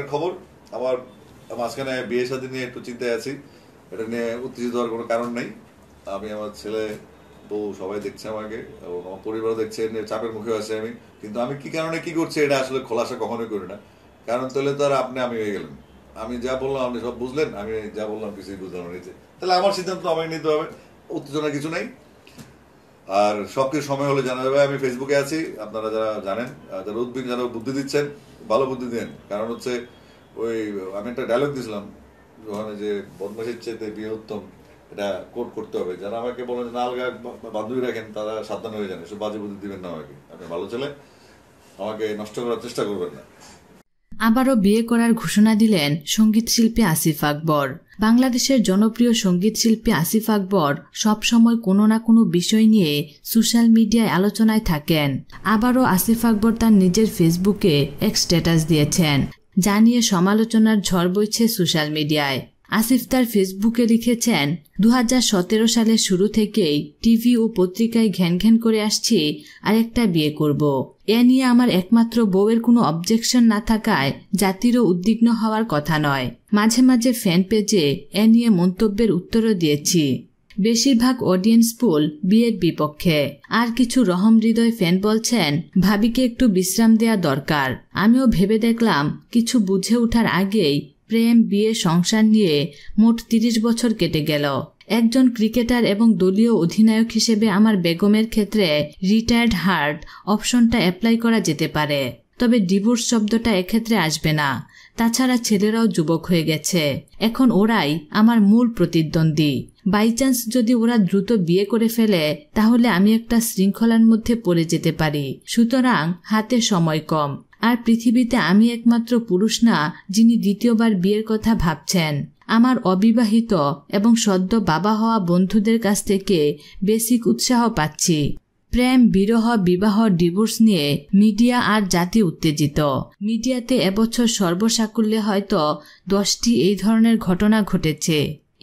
গানের খবর আবার মাঝখানে বিয়ে সাথে নিয়ে একটু চিন্তায় আছি এটা নিয়ে উত্তেজিত হওয়ার কোনো কারণ নেই আমি আমার ছেলে বউ সবাই দেখছে আমাকে এবং আমার পরিবারও দেখছে চাপের মুখে আছে আমি কিন্তু আমি কি কারণে কি করছি এটা আসলে খোলাসা কখনোই করি না কারণ তাহলে তো আর আপনি আমি হয়ে গেলেন আমি যা বললাম আপনি সব বুঝলেন আমি যা বললাম কিছুই বুঝলাম নিজে তাহলে আমার সিদ্ধান্ত আমাকে নিতে হবে উত্তেজনা কিছু নাই আর সব কিছু সময় হলে জানা যাবে আমি ফেসবুকে আছি আপনারা যারা জানেন যারা উদ্বিগ্ন যারা বুদ্ধি দিচ্ছেন ভালো বুদ্ধি দেন কারণ হচ্ছে ওই আমি একটা ডায়লগ দিয়েছিলাম ওখানে যে বদমাসের চেয়ে বিয়ে উত্তম এটা কোট করতে হবে যারা আমাকে বলেন না নালগা বান্ধবী রাখেন তারা সাবধান হয়ে যান এসব বাজে বুদ্ধি দিবেন না আমাকে আপনি ভালো ছেলে আমাকে নষ্ট করার চেষ্টা করবেন না আবারও বিয়ে করার ঘোষণা দিলেন সঙ্গীতশিল্পী আসিফ আকবর বাংলাদেশের জনপ্রিয় সঙ্গীতশিল্পী আসিফ আকবর সবসময় কোনো না কোনো বিষয় নিয়ে সোশ্যাল মিডিয়ায় আলোচনায় থাকেন আবারও আসিফ আকবর তার নিজের ফেসবুকে এক স্ট্যাটাস দিয়েছেন যা নিয়ে সমালোচনার ঝড় বইছে সোশ্যাল মিডিয়ায় আসিফ তার ফেসবুকে লিখেছেন দু সালের শুরু থেকেই টিভি ও পত্রিকায় ঘ্যান ঘ্যান করে আসছি আর একটা বিয়ে করব। এ নিয়ে আমার একমাত্র বউয়ের কোনো অবজেকশন না থাকায় জাতিরও উদ্বিগ্ন হওয়ার কথা নয় মাঝে মাঝে ফ্যান পেজে এ নিয়ে মন্তব্যের উত্তরও দিয়েছি বেশিরভাগ অডিয়েন্স পুল বিয়ের বিপক্ষে আর কিছু রহম হৃদয় ফ্যান বলছেন ভাবিকে একটু বিশ্রাম দেয়া দরকার আমিও ভেবে দেখলাম কিছু বুঝে ওঠার আগেই প্রেম বিয়ে সংসার নিয়ে মোট তিরিশ বছর কেটে গেল একজন ক্রিকেটার এবং দলীয় অধিনায়ক হিসেবে আমার বেগমের ক্ষেত্রে রিটায়ার্ড হার্ট অপশনটা অ্যাপ্লাই করা যেতে পারে তবে ডিভোর্স শব্দটা এক্ষেত্রে আসবে না তাছাড়া ছেলেরাও যুবক হয়ে গেছে এখন ওরাই আমার মূল প্রতিদ্বন্দ্বী বাইচান্স যদি ওরা দ্রুত বিয়ে করে ফেলে তাহলে আমি একটা শৃঙ্খলার মধ্যে পড়ে যেতে পারি সুতরাং হাতে সময় কম আর পৃথিবীতে আমি একমাত্র পুরুষ না যিনি দ্বিতীয়বার বিয়ের কথা ভাবছেন আমার অবিবাহিত এবং সদ্য বাবা হওয়া বন্ধুদের কাছ থেকে বেসিক উৎসাহ পাচ্ছি প্রেম বিরহ বিবাহ ডিভোর্স নিয়ে মিডিয়া আর জাতি উত্তেজিত মিডিয়াতে এবছর সর্বসাকুল্যে হয়তো দশটি এই ধরনের ঘটনা ঘটেছে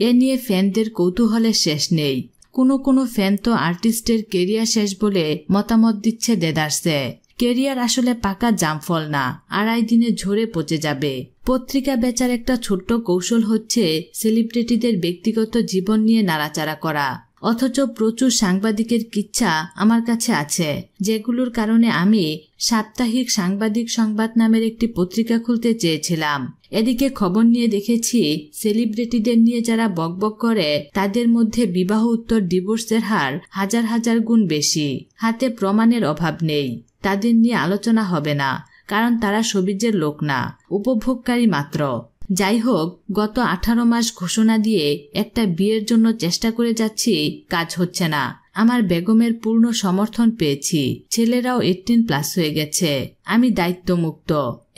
এ নিয়ে ফ্যানদের কৌতূহলের শেষ নেই কোনো কোনো ফ্যান তো আর্টিস্টের কেরিয়ার শেষ বলে মতামত দিচ্ছে দেদার্সে কেরিয়ার আসলে পাকা জামফল না আড়াই দিনে ঝরে পচে যাবে পত্রিকা বেচার একটা ছোট্ট কৌশল হচ্ছে সেলিব্রিটিদের ব্যক্তিগত জীবন নিয়ে নাড়াচাড়া করা অথচ প্রচুর সাংবাদিকের কিচ্ছা আমার কাছে আছে যেগুলোর কারণে আমি সাপ্তাহিক সাংবাদিক সংবাদ নামের একটি পত্রিকা খুলতে চেয়েছিলাম এদিকে খবর নিয়ে দেখেছি সেলিব্রিটিদের নিয়ে যারা বকবক করে তাদের মধ্যে বিবাহ উত্তর ডিভোর্সের হার হাজার হাজার গুণ বেশি হাতে প্রমাণের অভাব নেই তাদের নিয়ে আলোচনা হবে না কারণ তারা সবিজের লোক না উপভোগকারী মাত্র যাই হোক গত আঠারো মাস ঘোষণা দিয়ে একটা বিয়ের জন্য চেষ্টা করে যাচ্ছি কাজ হচ্ছে না আমার বেগমের পূর্ণ সমর্থন পেয়েছি ছেলেরাও এইটিন প্লাস হয়ে গেছে আমি দায়িত্বমুক্ত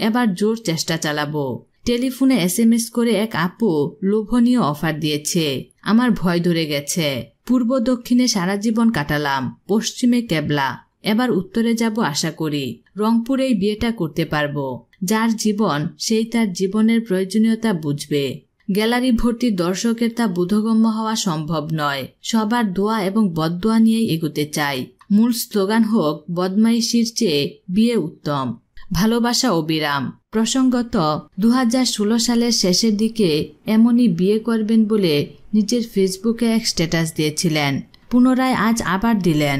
এবার জোর চেষ্টা চালাবো টেলিফোনে এস এম এস করে এক আপু লোভনীয় অফার দিয়েছে আমার ভয় ধরে গেছে পূর্ব দক্ষিণে সারা জীবন কাটালাম পশ্চিমে কেবলা এবার উত্তরে যাব আশা করি রংপুরেই বিয়েটা করতে পারবো যার জীবন সেই তার জীবনের প্রয়োজনীয়তা বুঝবে গ্যালারি ভর্তি দর্শকের তা বোধগম্য হওয়া সম্ভব নয় সবার দোয়া এবং বদোয়া নিয়েই এগোতে চাই মূল স্লোগান হোক বদমাইশির চেয়ে বিয়ে উত্তম ভালোবাসা অবিরাম প্রসঙ্গত দু সালের শেষের দিকে এমনই বিয়ে করবেন বলে নিজের ফেসবুকে এক স্ট্যাটাস দিয়েছিলেন পুনরায় আজ আবার দিলেন